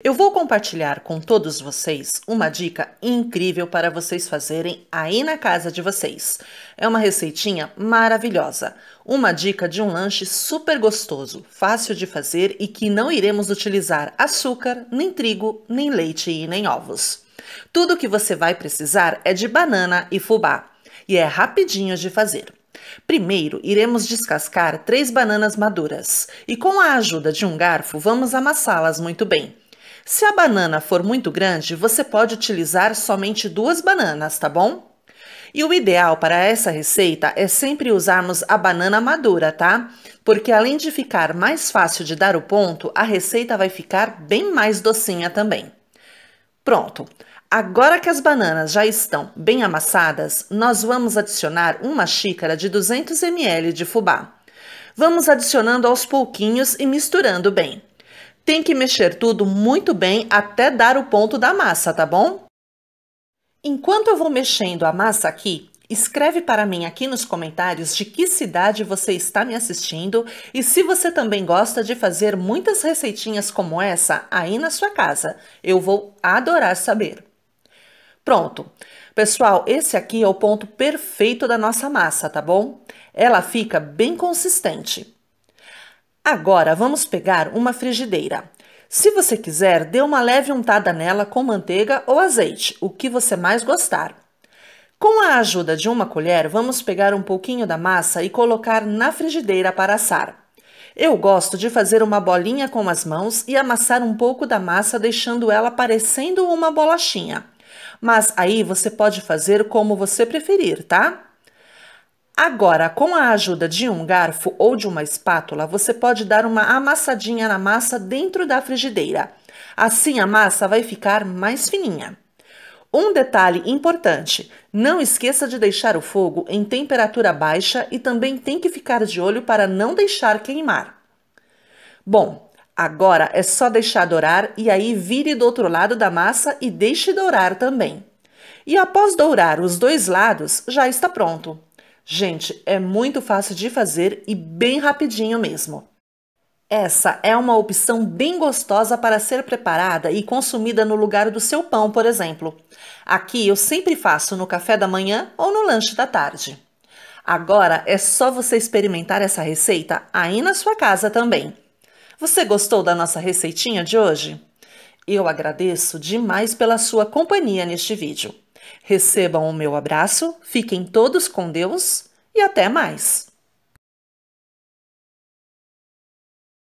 Eu vou compartilhar com todos vocês uma dica incrível para vocês fazerem aí na casa de vocês. É uma receitinha maravilhosa, uma dica de um lanche super gostoso, fácil de fazer e que não iremos utilizar açúcar, nem trigo, nem leite e nem ovos. Tudo que você vai precisar é de banana e fubá, e é rapidinho de fazer. Primeiro, iremos descascar três bananas maduras e, com a ajuda de um garfo, vamos amassá-las muito bem. Se a banana for muito grande, você pode utilizar somente duas bananas, tá bom? E o ideal para essa receita é sempre usarmos a banana madura, tá? Porque além de ficar mais fácil de dar o ponto, a receita vai ficar bem mais docinha também. Pronto! Agora que as bananas já estão bem amassadas, nós vamos adicionar uma xícara de 200 ml de fubá. Vamos adicionando aos pouquinhos e misturando bem. Tem que mexer tudo muito bem até dar o ponto da massa, tá bom? Enquanto eu vou mexendo a massa aqui, escreve para mim aqui nos comentários de que cidade você está me assistindo e se você também gosta de fazer muitas receitinhas como essa aí na sua casa. Eu vou adorar saber. Pronto. Pessoal, esse aqui é o ponto perfeito da nossa massa, tá bom? Ela fica bem consistente. Agora vamos pegar uma frigideira. Se você quiser, dê uma leve untada nela com manteiga ou azeite, o que você mais gostar. Com a ajuda de uma colher, vamos pegar um pouquinho da massa e colocar na frigideira para assar. Eu gosto de fazer uma bolinha com as mãos e amassar um pouco da massa, deixando ela parecendo uma bolachinha. Mas aí você pode fazer como você preferir, tá? Agora, com a ajuda de um garfo ou de uma espátula, você pode dar uma amassadinha na massa dentro da frigideira. Assim a massa vai ficar mais fininha. Um detalhe importante: não esqueça de deixar o fogo em temperatura baixa e também tem que ficar de olho para não deixar queimar. Bom, agora é só deixar dourar e aí vire do outro lado da massa e deixe dourar também. E após dourar os dois lados, já está pronto. Gente, é muito fácil de fazer e bem rapidinho mesmo. Essa é uma opção bem gostosa para ser preparada e consumida no lugar do seu pão, por exemplo. Aqui eu sempre faço no café da manhã ou no lanche da tarde. Agora é só você experimentar essa receita aí na sua casa também. Você gostou da nossa receitinha de hoje? Eu agradeço demais pela sua companhia neste vídeo. Recebam o meu abraço, fiquem todos com Deus e até mais!